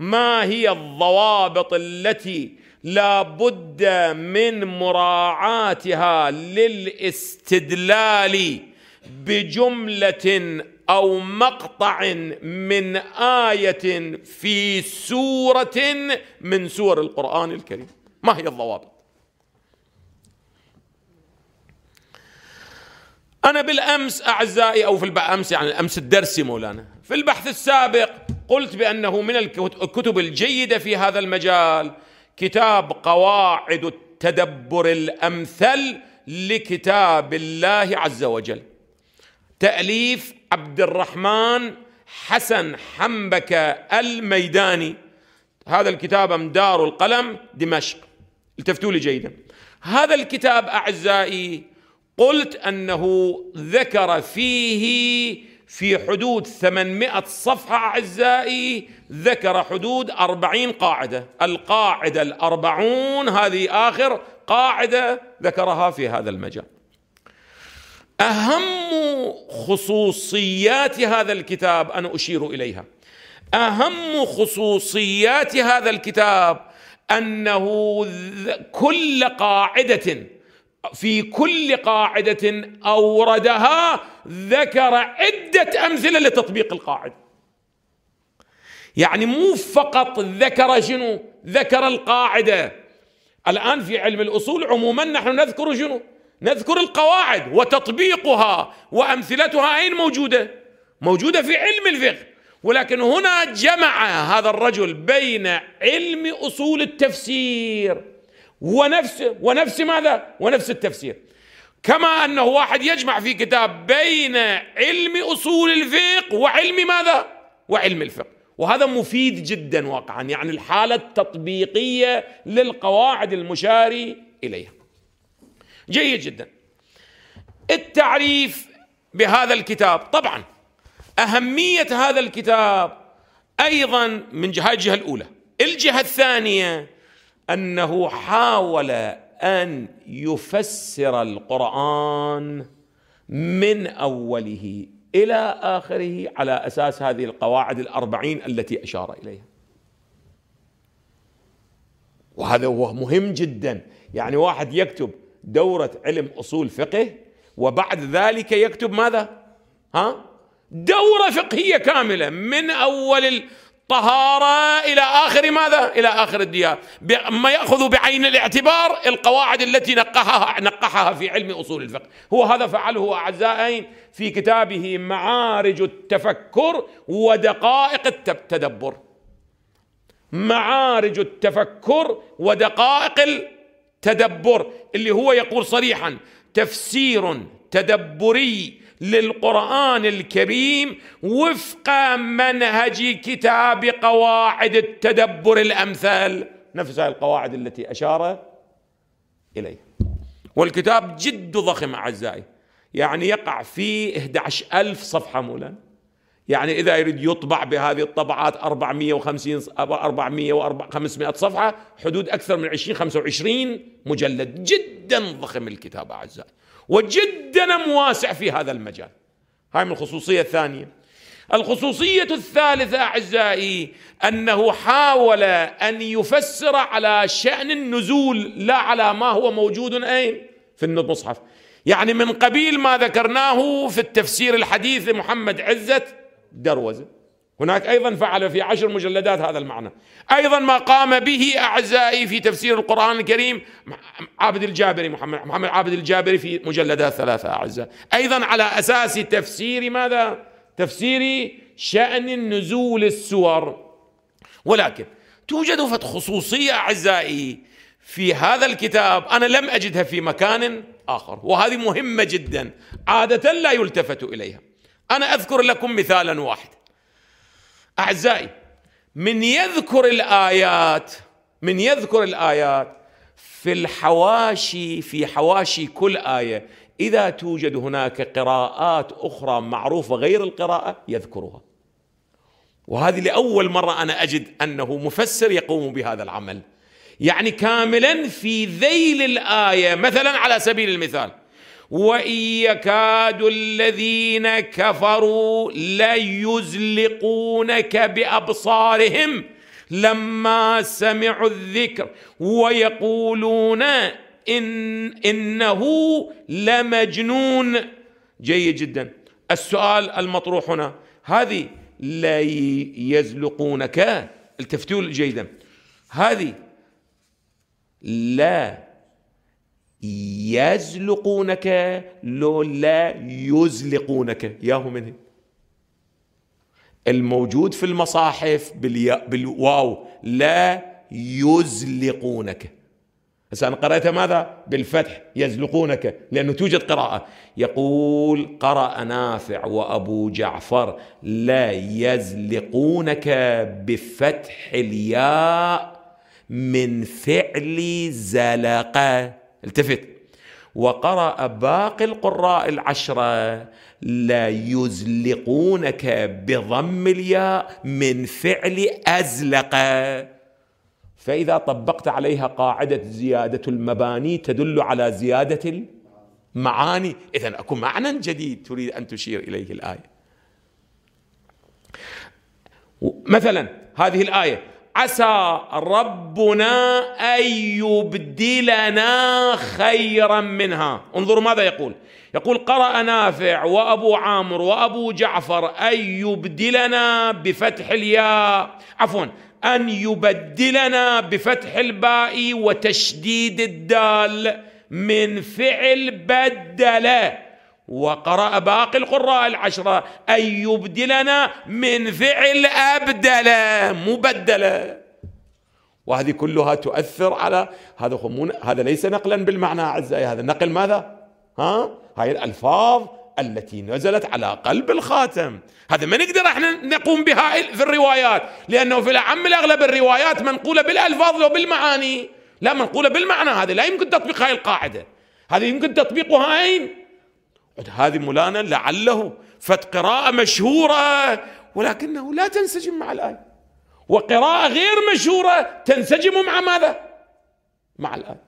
ما هي الضوابط التي لا بد من مراعاتها للاستدلال بجمله او مقطع من ايه في سوره من سور القران الكريم ما هي الضوابط انا بالامس اعزائي او في الامس يعني الامس الدرسي مولانا في البحث السابق قلت بأنه من الكتب الجيدة في هذا المجال كتاب قواعد التدبر الأمثل لكتاب الله عز وجل تأليف عبد الرحمن حسن حنبك الميداني هذا الكتاب أمدار القلم دمشق التفتوا لي جيدا هذا الكتاب أعزائي قلت أنه ذكر فيه في حدود 800 صفحة أعزائي ذكر حدود 40 قاعدة القاعدة الأربعون هذه آخر قاعدة ذكرها في هذا المجال أهم خصوصيات هذا الكتاب أنا أشير إليها أهم خصوصيات هذا الكتاب أنه كل قاعدة في كل قاعدة أوردها ذكر عدة أمثلة لتطبيق القاعدة يعني مو فقط ذكر شنو ذكر القاعدة الآن في علم الأصول عموما نحن نذكر شنو نذكر القواعد وتطبيقها وأمثلتها أين موجودة موجودة في علم الفقه ولكن هنا جمع هذا الرجل بين علم أصول التفسير ونفس ونفس ماذا؟ ونفس التفسير كما أنه واحد يجمع في كتاب بين علم أصول الفقه وعلم ماذا؟ وعلم الفقه وهذا مفيد جدا واقعا يعني الحالة التطبيقية للقواعد المشار إليها جيد جدا التعريف بهذا الكتاب طبعا أهمية هذا الكتاب أيضا من جهة الجهة الأولى الجهة الثانية انه حاول ان يفسر القران من اوله الى اخره على اساس هذه القواعد الاربعين التي اشار اليها وهذا هو مهم جدا يعني واحد يكتب دوره علم اصول فقه وبعد ذلك يكتب ماذا ها دوره فقهيه كامله من اول طهارة إلى آخر ماذا؟ إلى آخر الديار ما يأخذ بعين الاعتبار القواعد التي نقحها, نقحها في علم أصول الفقه هو هذا فعله أعزائي في كتابه معارج التفكر ودقائق التدبر معارج التفكر ودقائق التدبر اللي هو يقول صريحا تفسير تدبري للقرآن الكريم وفق منهج كتاب قواعد التدبر الأمثال نفس هذه القواعد التي أشار إليها والكتاب جد ضخم أعزائي يعني يقع فيه 11 ألف صفحة مولا يعني إذا يريد يطبع بهذه الطبعات 450 400 و 500 صفحة حدود أكثر من 20 25 مجلد جد جدا ضخم الكتاب أعزائي وجدا مواسع في هذا المجال هاي من الخصوصية الثانية الخصوصية الثالثة أعزائي أنه حاول أن يفسر على شأن النزول لا على ما هو موجود أين في المصحف يعني من قبيل ما ذكرناه في التفسير الحديث لمحمد عزت دروزه هناك أيضا فعل في عشر مجلدات هذا المعنى أيضا ما قام به أعزائي في تفسير القرآن الكريم عابد الجابري محمد, محمد عابد الجابري في مجلدات ثلاثة أعزاء أيضا على أساس تفسير ماذا؟ تفسير شأن نزول السور ولكن توجد فت خصوصية أعزائي في هذا الكتاب أنا لم أجدها في مكان آخر وهذه مهمة جدا عادة لا يلتفت إليها أنا أذكر لكم مثالا واحد اعزائي من يذكر الايات من يذكر الايات في الحواشي في حواشي كل ايه اذا توجد هناك قراءات اخرى معروفه غير القراءه يذكرها وهذه لاول مره انا اجد انه مفسر يقوم بهذا العمل يعني كاملا في ذيل الايه مثلا على سبيل المثال وان يكاد الذين كفروا ليزلقونك بابصارهم لما سمعوا الذكر ويقولون إن انه لمجنون جيد جدا السؤال المطروح هنا هذه ليزلقونك التفتوا جيدا هذه لا يزلقونك لو لا يزلقونك ياهو من الموجود في المصاحف بالواو لا يزلقونك هسه انا قرأتها ماذا بالفتح يزلقونك لانه توجد قراءه يقول قرأ نافع وابو جعفر لا يزلقونك بفتح الياء من فعل زلقه التفت وقرأ باقي القراء العشرة لا يزلقونك بضم الياء من فعل أزلق فإذا طبقت عليها قاعدة زيادة المباني تدل على زيادة المعاني إذا أكو معنى جديد تريد أن تشير إليه الآية مثلا هذه الآية عسى ربنا ان يبدلنا خيرا منها انظروا ماذا يقول يقول قرا نافع وابو عامر وابو جعفر ان يبدلنا بفتح الياء عفوا ان يبدلنا بفتح الباء وتشديد الدال من فعل بدل وقرأ باقي القراء العشرة أن يبدلنا من فعل أبدل مبدلة وهذه كلها تؤثر على هذا خمون هذا ليس نقلا بالمعنى أعزائي هذا نقل ماذا ها هاي الألفاظ التي نزلت على قلب الخاتم هذا ما نقدر احنا نقوم بها في الروايات لأنه في العم الأغلب الروايات منقولة بالألفاظ وبالمعاني لا منقولة بالمعنى هذا لا يمكن تطبيق هاي القاعدة هذه يمكن تطبيقها أين هذه مولانا لعله فت قراءة مشهورة ولكنه لا تنسجم مع الآية وقراءة غير مشهورة تنسجم مع ماذا؟ مع الآية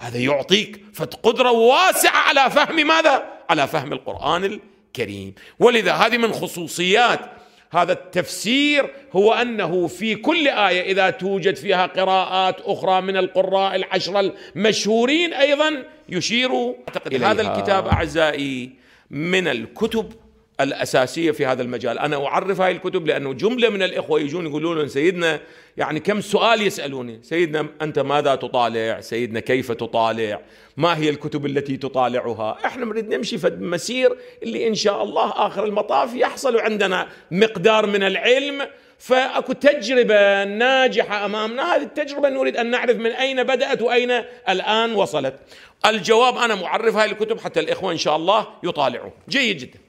هذا يعطيك فت قدرة واسعة على فهم ماذا؟ على فهم القرآن الكريم ولذا هذه من خصوصيات هذا التفسير هو أنه في كل آية إذا توجد فيها قراءات أخرى من القراء العشرة المشهورين أيضا يشير أعتقد إليها. هذا الكتاب أعزائي من الكتب الأساسية في هذا المجال أنا أعرف هاي الكتب لأنه جملة من الإخوة يجون يقولون سيدنا يعني كم سؤال يسألوني سيدنا أنت ماذا تطالع سيدنا كيف تطالع ما هي الكتب التي تطالعها إحنا نريد نمشي في المسير اللي إن شاء الله آخر المطاف يحصل عندنا مقدار من العلم فأكو تجربة ناجحة أمامنا هذه التجربة نريد أن نعرف من أين بدأت وأين الآن وصلت الجواب أنا معرف هاي الكتب حتى الإخوة إن شاء الله يطالعوا جيد جدا